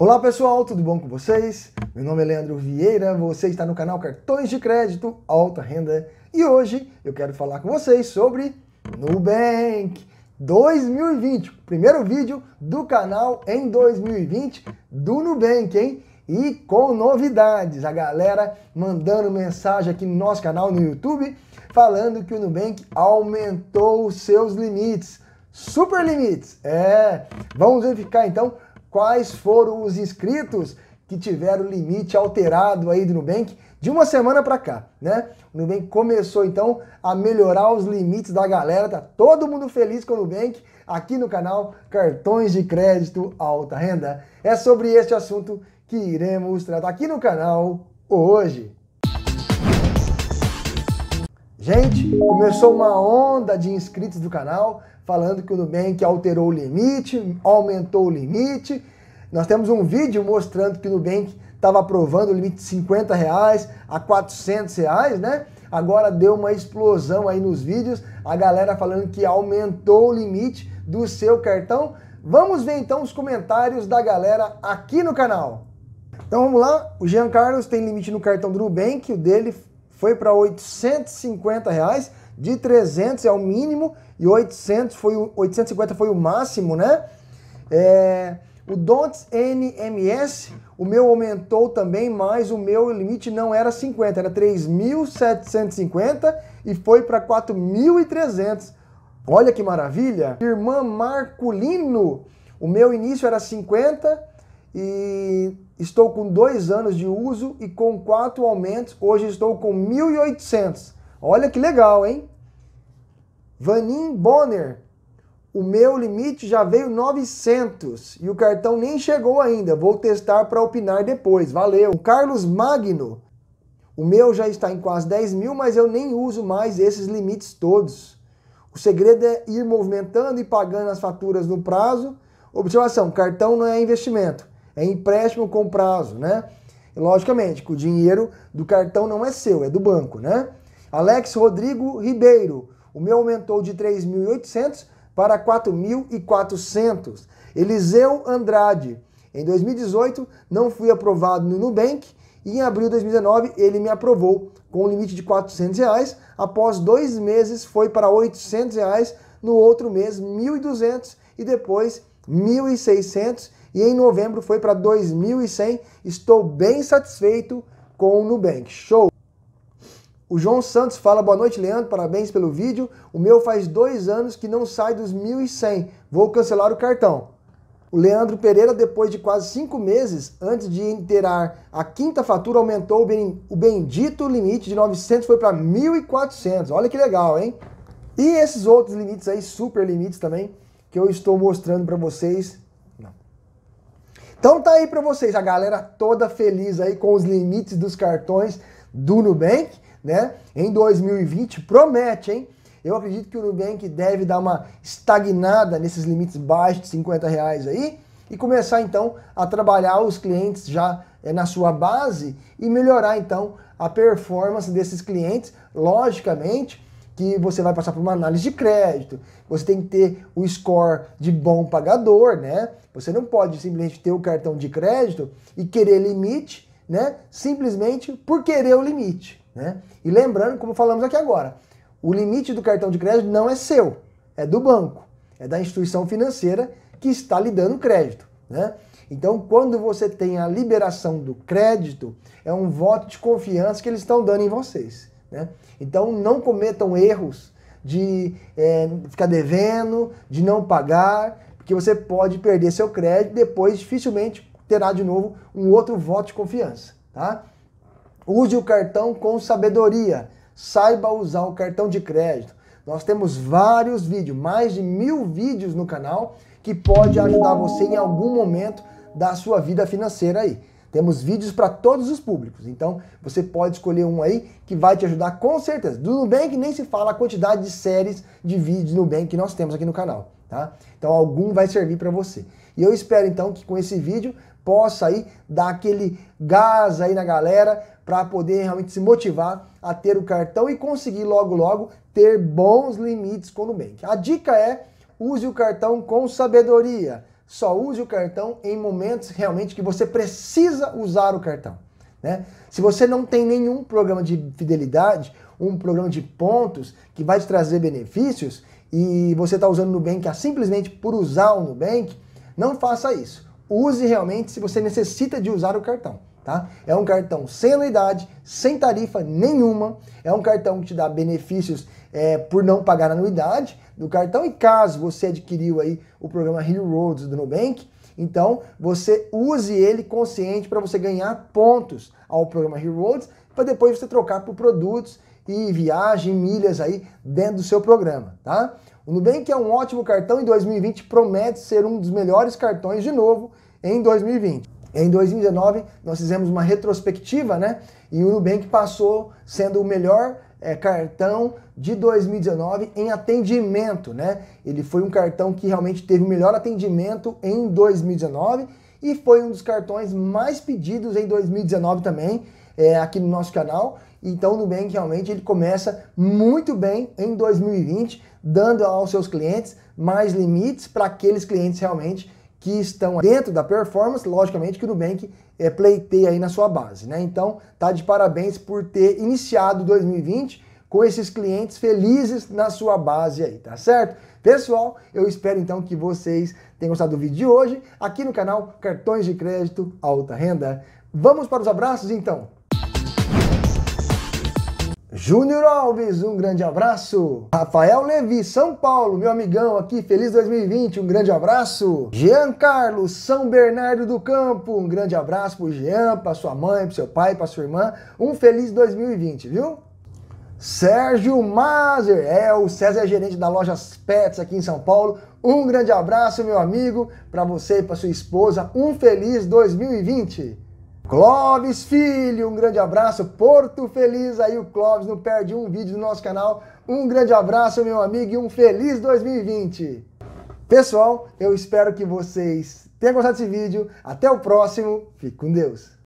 Olá pessoal, tudo bom com vocês? Meu nome é Leandro Vieira, você está no canal Cartões de Crédito Alta Renda e hoje eu quero falar com vocês sobre Nubank 2020, primeiro vídeo do canal em 2020 do Nubank, hein? E com novidades, a galera mandando mensagem aqui no nosso canal no YouTube falando que o Nubank aumentou os seus limites, super limites. É, vamos verificar então quais foram os inscritos que tiveram o limite alterado aí do Nubank de uma semana para cá, né? O Nubank começou então a melhorar os limites da galera, tá todo mundo feliz com o Nubank aqui no canal Cartões de Crédito Alta Renda. É sobre este assunto que iremos tratar aqui no canal hoje. Gente, começou uma onda de inscritos do canal falando que o Nubank alterou o limite, aumentou o limite. Nós temos um vídeo mostrando que o Nubank estava aprovando o limite de 50 reais a 400 reais, né? Agora deu uma explosão aí nos vídeos, a galera falando que aumentou o limite do seu cartão. Vamos ver então os comentários da galera aqui no canal. Então vamos lá, o Jean Carlos tem limite no cartão do Nubank, o dele foi para 850 reais, de 300 é o mínimo e 800 foi o, 850 foi o máximo, né? É, o Donts NMS, o meu aumentou também, mas o meu limite não era 50, era 3.750 e foi para 4.300. Olha que maravilha! Irmã Marculino, o meu início era 50 e Estou com dois anos de uso e com quatro aumentos, hoje estou com 1.800. Olha que legal, hein? Vanin Bonner, o meu limite já veio 900 e o cartão nem chegou ainda. Vou testar para opinar depois. Valeu. Carlos Magno, o meu já está em quase 10 mil, mas eu nem uso mais esses limites todos. O segredo é ir movimentando e pagando as faturas no prazo. Observação: cartão não é investimento é empréstimo com prazo, né? Logicamente, que o dinheiro do cartão não é seu, é do banco, né? Alex Rodrigo Ribeiro, o meu aumentou de 3.800 para 4.400. Eliseu Andrade, em 2018 não fui aprovado no Nubank e em abril de 2019 ele me aprovou com um limite de 400 reais. Após dois meses foi para 800 reais, no outro mês 1.200 e depois 1.600 e em novembro foi para 2.100. Estou bem satisfeito com o Nubank. Show! O João Santos fala, boa noite, Leandro, parabéns pelo vídeo. O meu faz dois anos que não sai dos 1.100. Vou cancelar o cartão. O Leandro Pereira, depois de quase cinco meses, antes de inteirar a quinta fatura, aumentou o, ben, o bendito limite de 900, foi para 1.400. Olha que legal, hein? E esses outros limites aí, super limites também, que eu estou mostrando para vocês então tá aí para vocês, a galera toda feliz aí com os limites dos cartões do Nubank, né? Em 2020 promete, hein? Eu acredito que o Nubank deve dar uma estagnada nesses limites baixos de 50 reais aí e começar então a trabalhar os clientes já é, na sua base e melhorar então a performance desses clientes, logicamente, que você vai passar por uma análise de crédito, você tem que ter o score de bom pagador, né? Você não pode simplesmente ter o cartão de crédito e querer limite, né? Simplesmente por querer o limite, né? E lembrando, como falamos aqui agora, o limite do cartão de crédito não é seu, é do banco, é da instituição financeira que está lhe dando crédito, né? Então, quando você tem a liberação do crédito, é um voto de confiança que eles estão dando em vocês. Né? Então não cometam erros de é, ficar devendo, de não pagar, porque você pode perder seu crédito depois dificilmente terá de novo um outro voto de confiança. Tá? Use o cartão com sabedoria, saiba usar o cartão de crédito. Nós temos vários vídeos, mais de mil vídeos no canal que pode ajudar você em algum momento da sua vida financeira aí. Temos vídeos para todos os públicos, então você pode escolher um aí que vai te ajudar com certeza. Do Nubank nem se fala a quantidade de séries de vídeos Nubank que nós temos aqui no canal, tá? Então algum vai servir para você. E eu espero então que com esse vídeo possa aí dar aquele gás aí na galera para poder realmente se motivar a ter o cartão e conseguir logo logo ter bons limites com o Nubank. A dica é use o cartão com sabedoria só use o cartão em momentos realmente que você precisa usar o cartão. Né? Se você não tem nenhum programa de fidelidade, um programa de pontos que vai te trazer benefícios e você está usando o Nubank simplesmente por usar o Nubank, não faça isso. Use realmente se você necessita de usar o cartão tá? É um cartão sem anuidade, sem tarifa nenhuma, é um cartão que te dá benefícios é, por não pagar anuidade do cartão e caso você adquiriu aí o programa Hill Roads do Nubank, então você use ele consciente para você ganhar pontos ao programa Hill Roads para depois você trocar por produtos e viagem, milhas aí dentro do seu programa, tá? O Nubank é um ótimo cartão e 2020 promete ser um dos melhores cartões de novo em 2020. Em 2019, nós fizemos uma retrospectiva, né? E o Nubank passou sendo o melhor é, cartão de 2019 em atendimento, né? Ele foi um cartão que realmente teve o melhor atendimento em 2019 e foi um dos cartões mais pedidos em 2019 também, é, aqui no nosso canal. Então o Nubank realmente ele começa muito bem em 2020, dando aos seus clientes mais limites para aqueles clientes realmente que estão dentro da performance, logicamente que o Nubank é, pleitei aí na sua base, né? Então, tá de parabéns por ter iniciado 2020 com esses clientes felizes na sua base aí, tá certo? Pessoal, eu espero então que vocês tenham gostado do vídeo de hoje aqui no canal Cartões de Crédito Alta Renda. Vamos para os abraços então. Júnior Alves, um grande abraço. Rafael Levi, São Paulo, meu amigão aqui, feliz 2020, um grande abraço. Jean Carlos, São Bernardo do Campo, um grande abraço pro Jean, pra sua mãe, pro seu pai, pra sua irmã. Um feliz 2020, viu? Sérgio Mazer, é o César é gerente da loja Pets aqui em São Paulo. Um grande abraço, meu amigo, para você e para sua esposa. Um feliz 2020. Clóvis Filho, um grande abraço, Porto Feliz, aí o Clóvis não perde um vídeo do nosso canal. Um grande abraço, meu amigo, e um feliz 2020. Pessoal, eu espero que vocês tenham gostado desse vídeo. Até o próximo, fique com Deus.